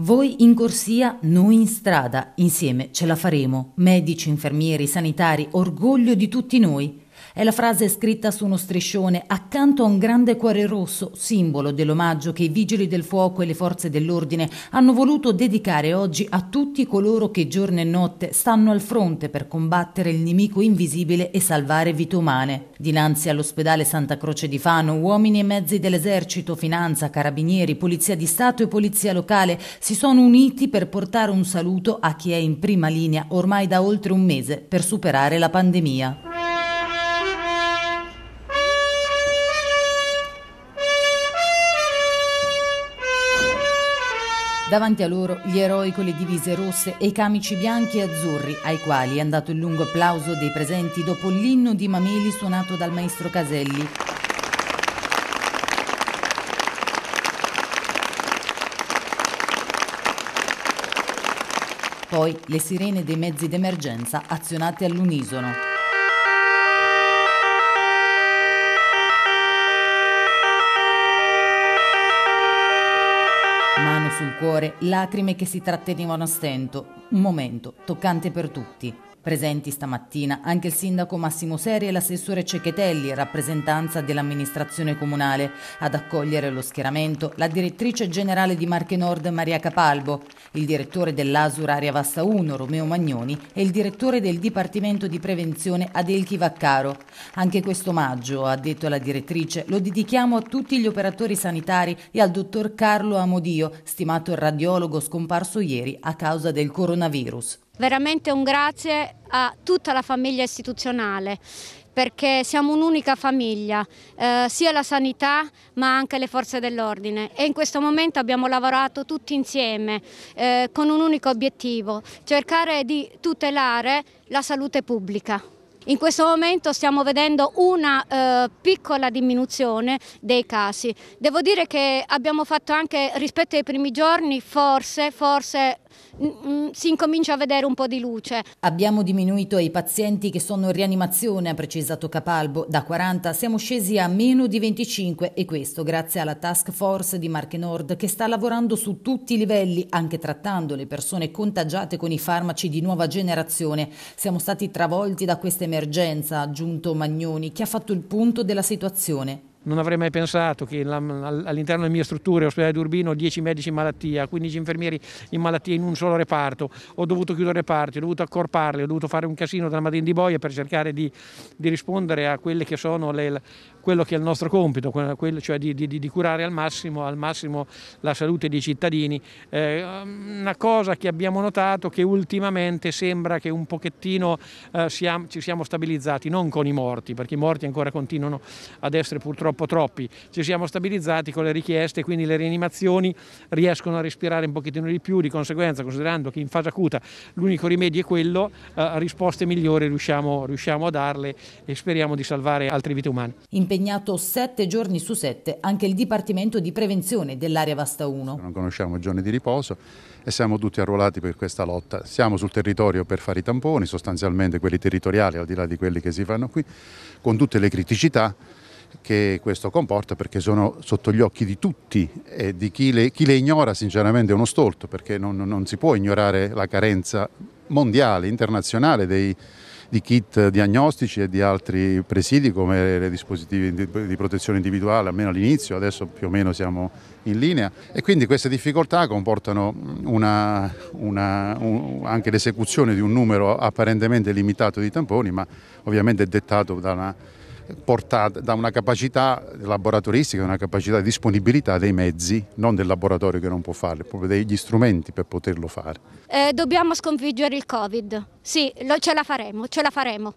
Voi in corsia, noi in strada, insieme ce la faremo. Medici, infermieri, sanitari, orgoglio di tutti noi. È la frase scritta su uno striscione accanto a un grande cuore rosso, simbolo dell'omaggio che i vigili del fuoco e le forze dell'ordine hanno voluto dedicare oggi a tutti coloro che giorno e notte stanno al fronte per combattere il nemico invisibile e salvare vite umane. Dinanzi all'ospedale Santa Croce di Fano, uomini e mezzi dell'esercito, finanza, carabinieri, polizia di Stato e polizia locale si sono uniti per portare un saluto a chi è in prima linea ormai da oltre un mese per superare la pandemia. Davanti a loro gli eroi con le divise rosse e i camici bianchi e azzurri, ai quali è andato il lungo applauso dei presenti dopo l'inno di Mameli suonato dal maestro Caselli. Poi le sirene dei mezzi d'emergenza azionate all'unisono. Mano sul cuore, lacrime che si trattenevano a stento. Un momento toccante per tutti. Presenti stamattina anche il sindaco Massimo Seri e l'assessore Cecchetelli, rappresentanza dell'amministrazione comunale. Ad accogliere lo schieramento la direttrice generale di Marche Nord Maria Capalbo, il direttore dell'ASUR Aria Vasta 1 Romeo Magnoni e il direttore del Dipartimento di Prevenzione Adelchi Vaccaro. Anche questo maggio, ha detto la direttrice, lo dedichiamo a tutti gli operatori sanitari e al dottor Carlo Amodio, stimato radiologo scomparso ieri a causa del coronavirus. Veramente un grazie a tutta la famiglia istituzionale perché siamo un'unica famiglia, eh, sia la sanità ma anche le forze dell'ordine e in questo momento abbiamo lavorato tutti insieme eh, con un unico obiettivo, cercare di tutelare la salute pubblica. In questo momento stiamo vedendo una eh, piccola diminuzione dei casi. Devo dire che abbiamo fatto anche rispetto ai primi giorni forse, forse Mm, si incomincia a vedere un po' di luce. Abbiamo diminuito i pazienti che sono in rianimazione, ha precisato Capalbo, da 40 siamo scesi a meno di 25 e questo grazie alla task force di Marche Nord che sta lavorando su tutti i livelli, anche trattando le persone contagiate con i farmaci di nuova generazione. Siamo stati travolti da questa emergenza, ha aggiunto Magnoni, che ha fatto il punto della situazione non avrei mai pensato che all'interno delle mie strutture, ospedale d'Urbino, 10 medici in malattia, 15 infermieri in malattia in un solo reparto, ho dovuto chiudere reparti, ho dovuto accorparli, ho dovuto fare un casino dalla mattina di boia per cercare di, di rispondere a quelle che sono le, quello che è il nostro compito, cioè di, di, di curare al massimo, al massimo, la salute dei cittadini. Eh, una cosa che abbiamo notato è che ultimamente sembra che un pochettino eh, siamo, ci siamo stabilizzati, non con i morti, perché i morti ancora continuano ad essere purtroppo troppi, ci siamo stabilizzati con le richieste, quindi le rianimazioni riescono a respirare un pochettino di più, di conseguenza considerando che in fase acuta l'unico rimedio è quello, eh, risposte migliori riusciamo, riusciamo a darle e speriamo di salvare altre vite umane. Impegno impegnato sette giorni su sette anche il Dipartimento di Prevenzione dell'area Vasta 1. Non conosciamo giorni di riposo e siamo tutti arruolati per questa lotta. Siamo sul territorio per fare i tamponi, sostanzialmente quelli territoriali, al di là di quelli che si fanno qui, con tutte le criticità che questo comporta perché sono sotto gli occhi di tutti e di chi le, chi le ignora sinceramente è uno stolto perché non, non si può ignorare la carenza mondiale, internazionale dei, di kit diagnostici e di altri presidi come i dispositivi di protezione individuale, almeno all'inizio, adesso più o meno siamo in linea e quindi queste difficoltà comportano una, una, un, anche l'esecuzione di un numero apparentemente limitato di tamponi, ma ovviamente dettato da una portata da una capacità laboratoristica, una capacità di disponibilità dei mezzi, non del laboratorio che non può farlo, proprio degli strumenti per poterlo fare. Eh, dobbiamo sconfiggere il Covid, sì, lo, ce la faremo, ce la faremo.